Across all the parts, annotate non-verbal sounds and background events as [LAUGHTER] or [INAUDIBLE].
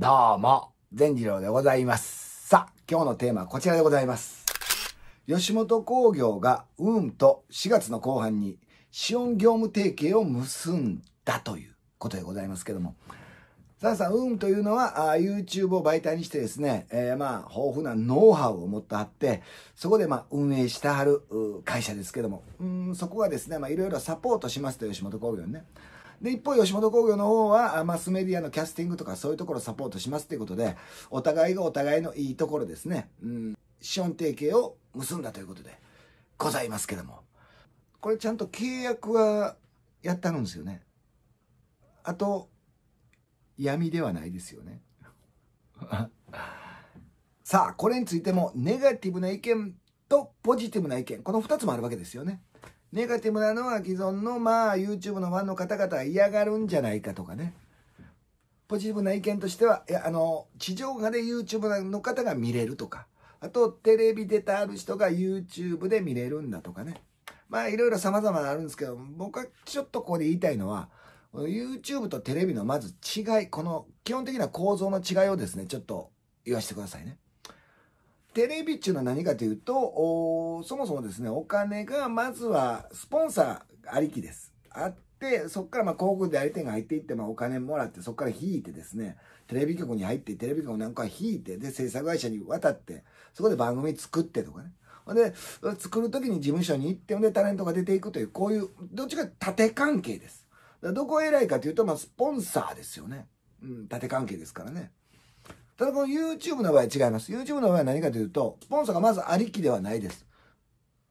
どうも、善次郎でございます。さあ、今日のテーマはこちらでございます。吉本興業がーんと4月の後半に資本業務提携を結んだということでございますけども。さあさあ、ーんというのは、YouTube を媒体にしてですね、えー、まあ、豊富なノウハウを持ってはって、そこでまあ、運営してはる会社ですけども、うん、そこがですね、まあ、いろいろサポートしますと、吉本興業にね。で、一方、吉本興業の方は、マスメディアのキャスティングとかそういうところをサポートしますということで、お互いがお互いのいいところですね。うん。資本提携を結んだということで、ございますけども。これちゃんと契約はやったんですよね。あと、闇ではないですよね。[LAUGHS] さあ、これについてもネガティブな意見とポジティブな意見、この2つもあるわけですよね。ネガティブなのは既存の、まあ、YouTube のファンの方々は嫌がるんじゃないかとかね。ポジティブな意見としては、いや、あの、地上波で YouTube の方が見れるとか、あと、テレビ出たある人が YouTube で見れるんだとかね。まあ、いろいろ様々あるんですけど、僕はちょっとここで言いたいのは、YouTube とテレビのまず違い、この基本的な構造の違いをですね、ちょっと言わせてくださいね。テレビっていうのは何かというと、そもそもですね、お金がまずはスポンサーありきです。あって、そこからま広告代理店が入っていって、まあ、お金もらって、そこから引いてですね、テレビ局に入って、テレビ局なんか引いて、で、制作会社に渡って、そこで番組作ってとかね。で、作る時に事務所に行って、でタレントが出ていくという、こういう、どっちか縦関係です。どこ偉いかというと、まあ、スポンサーですよね。うん、縦関係ですからね。ただこの YouTube の場合違います。YouTube の場合は何かというと、スポンサーがまずありきではないです。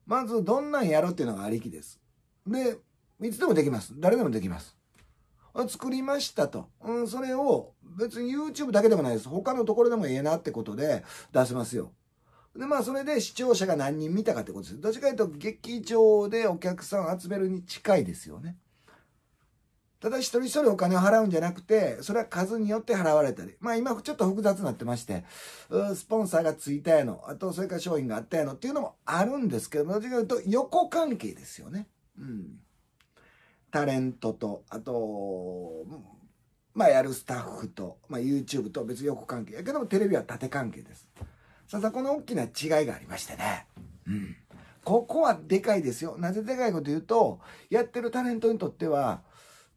まずどんなんやろっていうのがありきです。で、いつでもできます。誰でもできます。作りましたと。うん、それを別に YouTube だけでもないです。他のところでもええなってことで出せますよ。で、まあそれで視聴者が何人見たかってことです。どっちかというと劇場でお客さん集めるに近いですよね。ただ一人一人お金を払うんじゃなくて、それは数によって払われたり。まあ今ちょっと複雑になってまして、スポンサーがついたやの、あとそれから商品があったやのっていうのもあるんですけど、どちらかというと横関係ですよね。うん。タレントと、あと、まあやるスタッフと、まあ YouTube と別に横関係やけどもテレビは縦関係です。さあさあこの大きな違いがありましてね。うん。ここはでかいですよ。なぜでかいこと言うと、やってるタレントにとっては、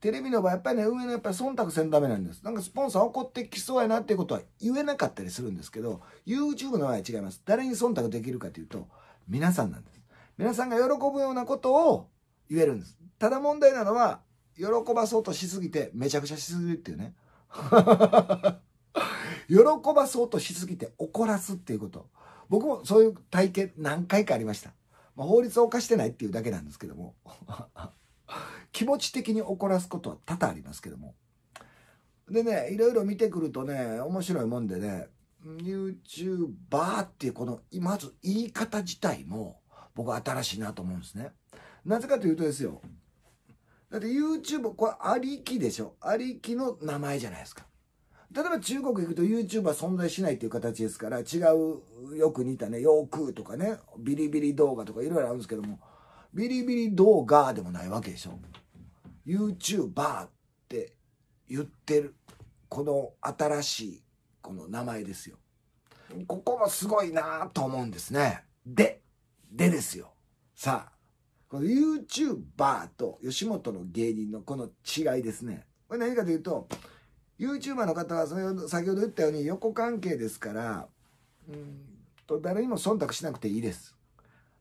テレビの場合やっぱりね上のやっぱり忖度せんためなんですなんかスポンサー怒ってきそうやなっていうことは言えなかったりするんですけど YouTube の場合は違います誰に忖度できるかというと皆さんなんです皆さんが喜ぶようなことを言えるんですただ問題なのは喜ばそうとしすぎてめちゃくちゃしすぎるっていうね [LAUGHS] 喜ばそうとしすぎて怒らすっていうこと僕もそういう体験何回かありました、まあ、法律を犯してないっていうだけなんですけども気持ち的に怒らすことは多々ありますけども。でね、いろいろ見てくるとね、面白いもんでね、YouTuber っていうこの、まず言い方自体も僕新しいなと思うんですね。なぜかというとですよ。だって YouTube、これありきでしょ。ありきの名前じゃないですか。例えば中国行くと YouTuber 存在しないっていう形ですから、違う、よく似たね、洋ーとかね、ビリビリ動画とかいろいろあるんですけども、ビリビリ動画でもないわけでしょ。YouTuber って言ってる、この新しい、この名前ですよ。ここもすごいなと思うんですね。で、でですよ。さあ、この YouTuber と吉本の芸人のこの違いですね。これ何かというと、YouTuber の方はその先ほど言ったように横関係ですから、うんと誰にも忖度しなくていいです。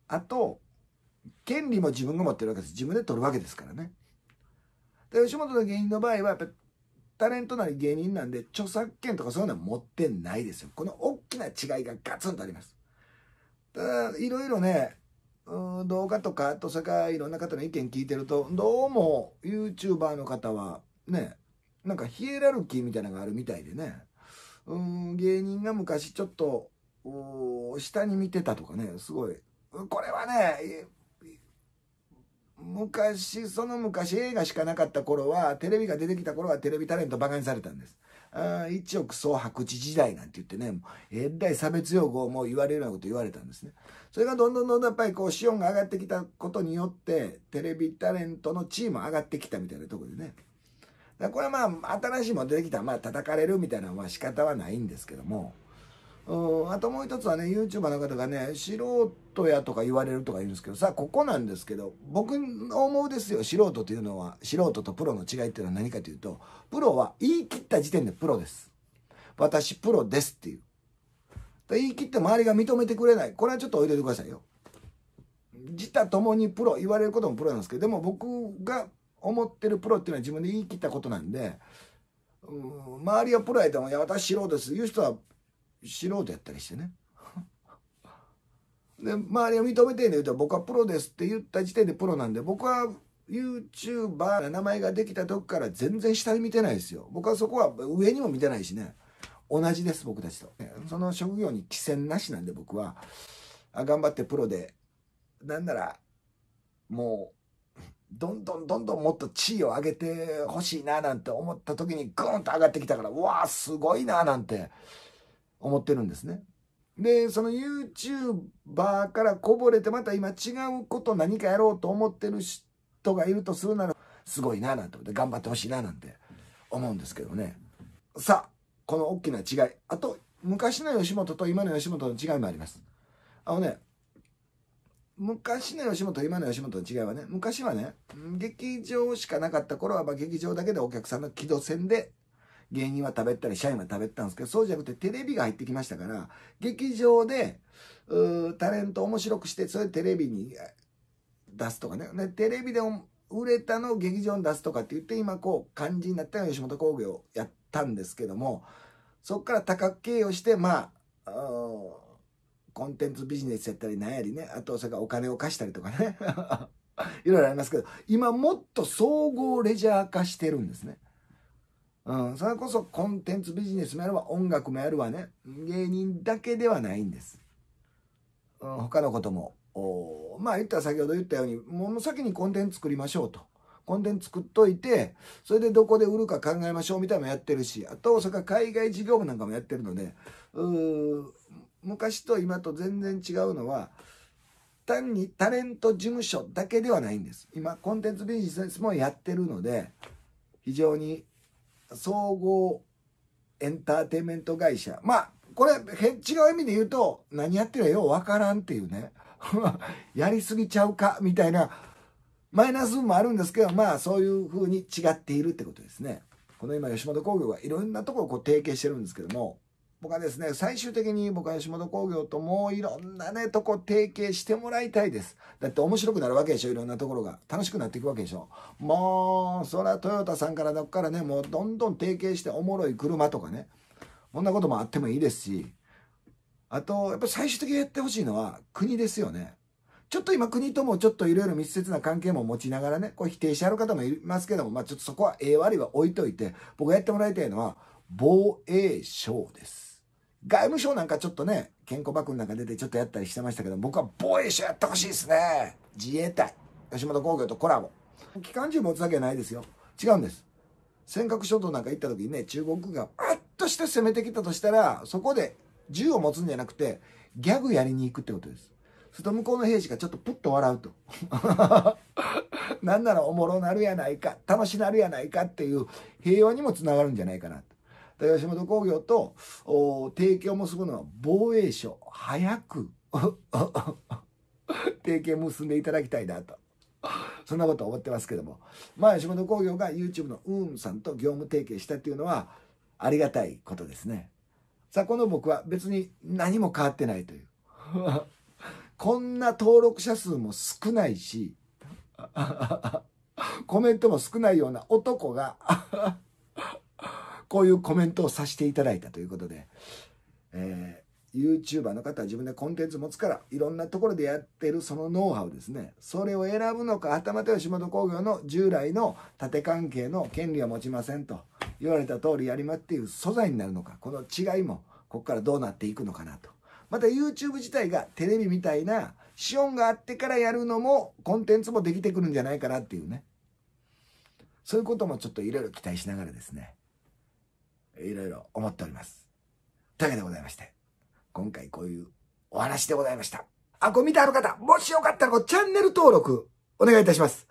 あと、権利も自分が持ってるわけです自分で取るわけですからねで吉本の芸人の場合はやっぱタレントなり芸人なんで著作権とかそういうのは持ってないですよこの大きな違いがガツンとありますただいろいろね動画とかとそれからいろんな方の意見聞いてるとどうも YouTuber の方はねなんかヒエラルキーみたいなのがあるみたいでねうん芸人が昔ちょっと下に見てたとかねすごいこれはね昔その昔映画しかなかった頃はテレビが出てきた頃はテレビタレント馬鹿にされたんですあ一億総白地時代なんて言ってねえっだい差別用語をもう言われるようなこと言われたんですねそれがどんどんどんどんやっぱりこう資本が上がってきたことによってテレビタレントの地位も上がってきたみたいなとこでねこれはまあ新しいもの出てきたらまあ叩かれるみたいなのは仕方はないんですけどもうんあともう一つはね YouTuber の方がね素人やとか言われるとか言うんですけどさあここなんですけど僕の思うですよ素人というのは素人とプロの違いっていうのは何かというとプロは言い切った時点でプロです私プロですっていう言い切って周りが認めてくれないこれはちょっと置いといてくださいよ自他ともにプロ言われることもプロなんですけどでも僕が思ってるプロっていうのは自分で言い切ったことなんで、うん、周りはプロやともいや私素人です言う人は素人やったりしてね [LAUGHS] で周りを認めてんね言うと僕はプロですって言った時点でプロなんで僕は YouTuber 名前ができた時から全然下に見てないですよ僕はそこは上にも見てないしね同じです僕たちとその職業に寄せなしなんで僕は頑張ってプロでなんならもうどんどんどんどんもっと地位を上げてほしいななんて思った時にグーンと上がってきたからうわすごいななんて思ってるんですね。で、その YouTuber からこぼれてまた今違うこと何かやろうと思ってる人がいるとするならすごいななんて思って頑張ってほしいななんて思うんですけどね。さあ、この大きな違い。あと、昔の吉本と今の吉本の違いもあります。あのね、昔の吉本と今の吉本の違いはね、昔はね、劇場しかなかった頃は、ま劇場だけでお客さんの軌道線で芸人は食べたり社員は食べたんですけどそうじゃなくてテレビが入ってきましたから劇場でタレント面白くしてそれでテレビに出すとかねテレビで売れたのを劇場に出すとかって言って今こう感じになったのは吉本興業をやったんですけどもそこから多角経営をしてまあコンテンツビジネスやったりなんやりねあとそれからお金を貸したりとかね [LAUGHS] いろいろありますけど今もっと総合レジャー化してるんですね。うん、それこそコンテンツビジネスもやれば音楽もやるわね芸人だけではないんです、うん、他のこともまあ言ったら先ほど言ったようにもう先にコンテンツ作りましょうとコンテンツ作っといてそれでどこで売るか考えましょうみたいなのもやってるしあとそれから海外事業部なんかもやってるので昔と今と全然違うのは単にタレント事務所だけではないんです今コンテンツビジネスもやってるので非常に総合エンターテインメント会社。まあ、これ、違う意味で言うと、何やってるかようわからんっていうね。[LAUGHS] やりすぎちゃうか、みたいな、マイナスもあるんですけど、まあ、そういう風に違っているってことですね。この今、吉本興業がいろんなところをこう提携してるんですけども、僕はですね、最終的に僕は吉本興業ともういろんなね、とこ提携してもらいたいです。だって面白くなるわけでしょ、いろんなところが。楽しくなっていくわけでしょ。もう、そらトヨタさんからどっからね、もうどんどん提携しておもろい車とかね、こんなこともあってもいいですし、あと、やっぱ最終的にやってほしいのは国ですよね。ちょっと今国ともちょっといろいろ密接な関係も持ちながらね、こう否定してある方もいますけども、まあちょっとそこはええ悪は置いといて、僕がやってもらいたいのは、防衛省です。外務省なんかちょっとね、健康バッグなんか出てちょっとやったりしてましたけど、僕は防衛省やってほしいですね。自衛隊。吉本興業とコラボ。機関銃持つだけないですよ。違うんです。尖閣諸島なんか行った時にね、中国があっとして攻めてきたとしたら、そこで銃を持つんじゃなくて、ギャグやりに行くってことです。すると向こうの兵士がちょっとプッと笑うと。[LAUGHS] なんならおもろなるやないか、楽しなるやないかっていう平和にもつながるんじゃないかなと。吉本工業と提携を結ぶのは防衛省。早く [LAUGHS] 提携結んでいただきたいなと。そんなこと思ってますけども。まあ、吉本興業が YouTube のウームさんと業務提携したっていうのは、ありがたいことですね。さあ、この僕は別に何も変わってないという。[LAUGHS] こんな登録者数も少ないし、コメントも少ないような男がこういうコメントをさせていただいたということで、えー、YouTuber の方は自分でコンテンツ持つから、いろんなところでやってるそのノウハウですね。それを選ぶのか、はたまた吉本興業の従来の縦関係の権利は持ちませんと言われた通りやりまっていう素材になるのか、この違いも、ここからどうなっていくのかなと。また YouTube 自体がテレビみたいな資本があってからやるのもコンテンツもできてくるんじゃないかなっていうね。そういうこともちょっといろいろ期待しながらですね。いろいろ思っております。というわけでございまして、今回こういうお話でございました。あ、ご見てある方、もしよかったらチャンネル登録お願いいたします。